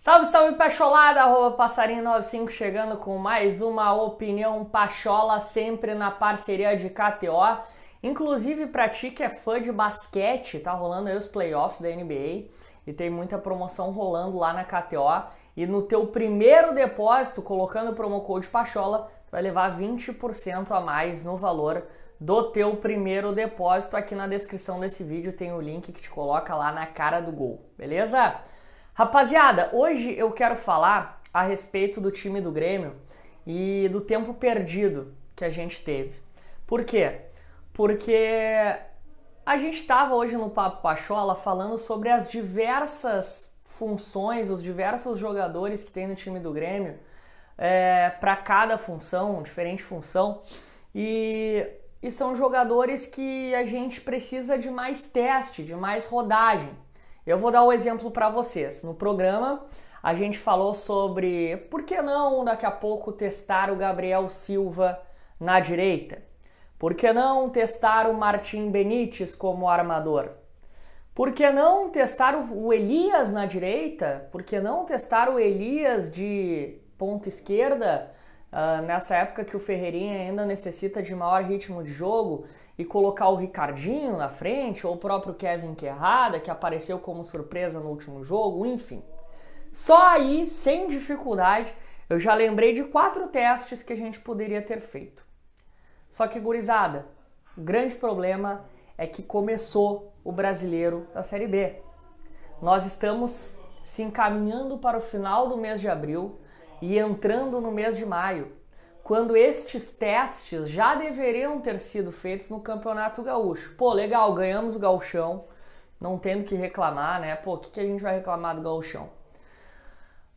Salve, salve Pacholada, arroba passarinho95 chegando com mais uma opinião Pachola, sempre na parceria de KTO. Inclusive para ti que é fã de basquete, tá rolando aí os playoffs da NBA e tem muita promoção rolando lá na KTO. E no teu primeiro depósito, colocando o promo code Pachola, tu vai levar 20% a mais no valor do teu primeiro depósito. Aqui na descrição desse vídeo tem o link que te coloca lá na cara do gol, beleza? Rapaziada, hoje eu quero falar a respeito do time do Grêmio e do tempo perdido que a gente teve. Por quê? Porque a gente estava hoje no Papo Pachola falando sobre as diversas funções, os diversos jogadores que tem no time do Grêmio, é, para cada função, diferente função, e, e são jogadores que a gente precisa de mais teste, de mais rodagem. Eu vou dar o um exemplo para vocês. No programa, a gente falou sobre por que não daqui a pouco testar o Gabriel Silva na direita? Por que não testar o Martim Benítez como armador? Por que não testar o Elias na direita? Por que não testar o Elias de ponta esquerda? Uh, nessa época que o Ferreirinha ainda necessita de maior ritmo de jogo e colocar o Ricardinho na frente, ou o próprio Kevin Querrada, que apareceu como surpresa no último jogo, enfim. Só aí, sem dificuldade, eu já lembrei de quatro testes que a gente poderia ter feito. Só que, gurizada, o grande problema é que começou o brasileiro da Série B. Nós estamos se encaminhando para o final do mês de abril e entrando no mês de maio, quando estes testes já deveriam ter sido feitos no Campeonato Gaúcho. Pô, legal, ganhamos o gauchão, não tendo que reclamar, né? Pô, o que, que a gente vai reclamar do gauchão?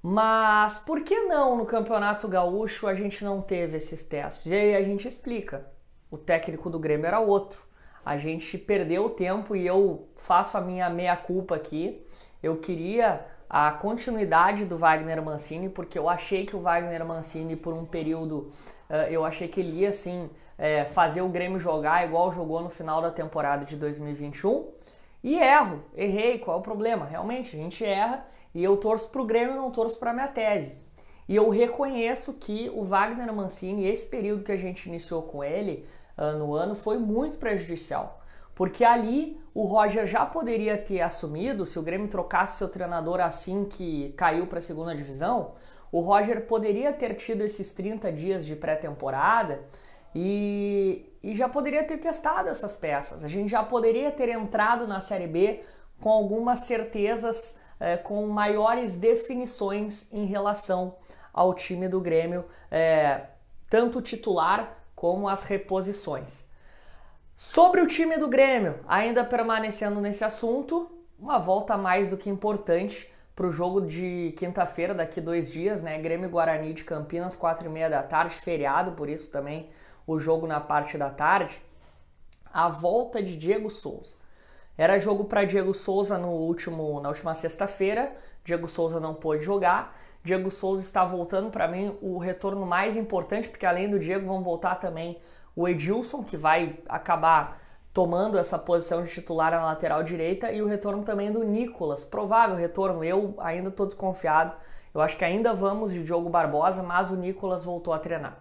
Mas por que não no Campeonato Gaúcho a gente não teve esses testes? E aí a gente explica. O técnico do Grêmio era outro. A gente perdeu o tempo e eu faço a minha meia culpa aqui. Eu queria a continuidade do Wagner Mancini, porque eu achei que o Wagner Mancini, por um período, eh, eu achei que ele ia assim eh, fazer o Grêmio jogar igual jogou no final da temporada de 2021. E erro, errei, qual é o problema? Realmente, a gente erra e eu torço para o Grêmio, não torço para minha tese. E eu reconheço que o Wagner Mancini, esse período que a gente iniciou com ele ah, no ano, foi muito prejudicial. Porque ali o Roger já poderia ter assumido, se o Grêmio trocasse seu treinador assim que caiu para a segunda divisão, o Roger poderia ter tido esses 30 dias de pré-temporada e, e já poderia ter testado essas peças. A gente já poderia ter entrado na Série B com algumas certezas, eh, com maiores definições em relação ao time do Grêmio, eh, tanto titular como as reposições. Sobre o time do Grêmio, ainda permanecendo nesse assunto, uma volta mais do que importante para o jogo de quinta-feira, daqui dois dias, né? Grêmio Guarani de Campinas, quatro e meia da tarde, feriado, por isso também o jogo na parte da tarde. A volta de Diego Souza. Era jogo para Diego Souza no último, na última sexta-feira. Diego Souza não pôde jogar. Diego Souza está voltando para mim o retorno mais importante, porque além do Diego vão voltar também o Edilson, que vai acabar tomando essa posição de titular na lateral direita, e o retorno também do Nicolas. Provável retorno, eu ainda estou desconfiado. Eu acho que ainda vamos de Diogo Barbosa, mas o Nicolas voltou a treinar.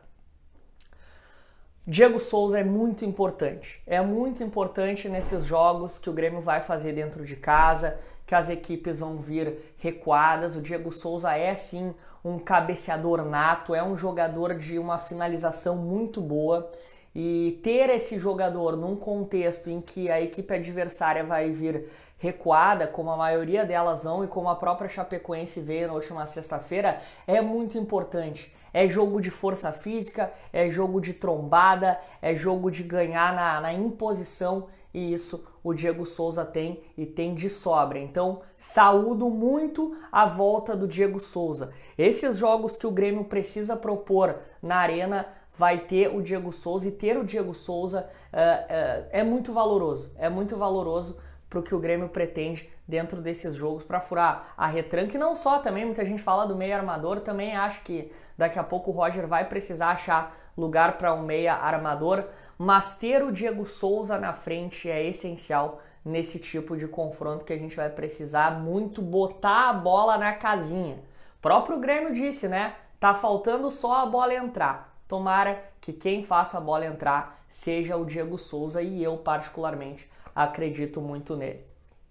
Diego Souza é muito importante. É muito importante nesses jogos que o Grêmio vai fazer dentro de casa, que as equipes vão vir recuadas. O Diego Souza é sim um cabeceador nato, é um jogador de uma finalização muito boa. E ter esse jogador num contexto em que a equipe adversária vai vir recuada, como a maioria delas vão e como a própria Chapecoense veio na última sexta-feira, é muito importante. É jogo de força física, é jogo de trombada, é jogo de ganhar na, na imposição e isso o Diego Souza tem e tem de sobra. Então, saúdo muito a volta do Diego Souza. Esses jogos que o Grêmio precisa propor na arena vai ter o Diego Souza e ter o Diego Souza uh, uh, é muito valoroso. É muito valoroso para o que o Grêmio pretende dentro desses jogos para furar a retranca. E não só também, muita gente fala do meia armador, também acho que daqui a pouco o Roger vai precisar achar lugar para um meia armador, mas ter o Diego Souza na frente é essencial nesse tipo de confronto que a gente vai precisar muito botar a bola na casinha. O próprio Grêmio disse, né? Tá faltando só a bola entrar. Tomara que quem faça a bola entrar seja o Diego Souza e eu, particularmente, acredito muito nele.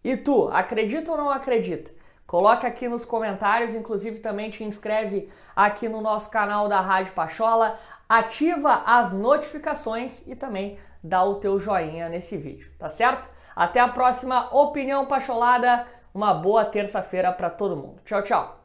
E tu, acredita ou não acredita? Coloca aqui nos comentários, inclusive também te inscreve aqui no nosso canal da Rádio Pachola, ativa as notificações e também dá o teu joinha nesse vídeo, tá certo? Até a próxima opinião pacholada, uma boa terça-feira para todo mundo. Tchau, tchau.